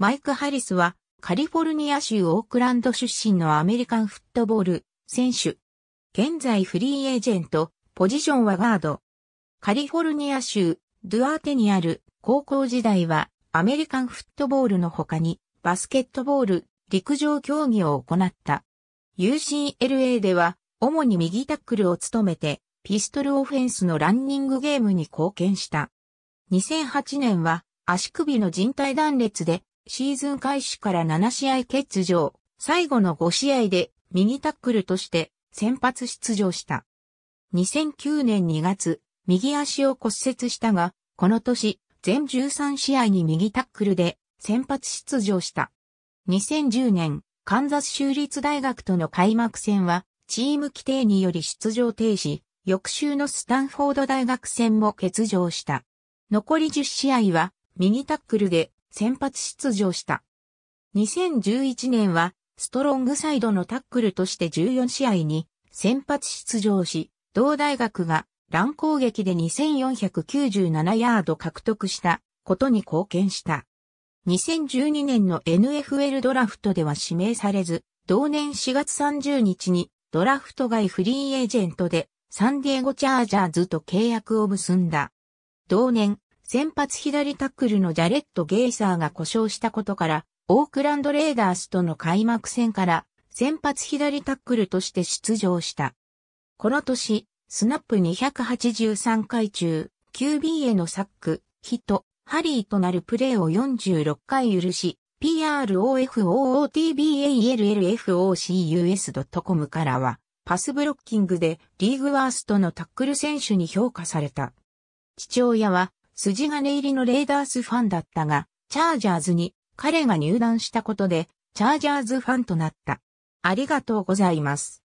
マイク・ハリスはカリフォルニア州オークランド出身のアメリカンフットボール選手。現在フリーエージェント、ポジションはガード。カリフォルニア州ドゥアーテにある高校時代はアメリカンフットボールの他にバスケットボール、陸上競技を行った。UCLA では主に右タックルを務めてピストルオフェンスのランニングゲームに貢献した。2008年は足首の人体断裂でシーズン開始から7試合欠場、最後の5試合で右タックルとして先発出場した。2009年2月、右足を骨折したが、この年、全13試合に右タックルで先発出場した。2010年、カンザス州立大学との開幕戦は、チーム規定により出場停止、翌週のスタンフォード大学戦も欠場した。残り10試合は、右タックルで先発出場した。2011年は、ストロングサイドのタックルとして14試合に先発出場し、同大学が乱攻撃で2497ヤード獲得したことに貢献した。2012年の NFL ドラフトでは指名されず、同年4月30日にドラフト外フリーエージェントでサンディエゴチャージャーズと契約を結んだ。同年先発左タックルのジャレット・ゲイサーが故障したことから、オークランド・レーダースとの開幕戦から先発左タックルとして出場した。この年、スナップ283回中、QB へのサック、ヒット、ハリーとなるプレーを46回許し、profootballfocus.com からは、パスブロッキングでリーグワーストのタックル選手に評価された。父親は筋金入りのレーダースファンだったが、チャージャーズに彼が入団したことで、チャージャーズファンとなった。ありがとうございます。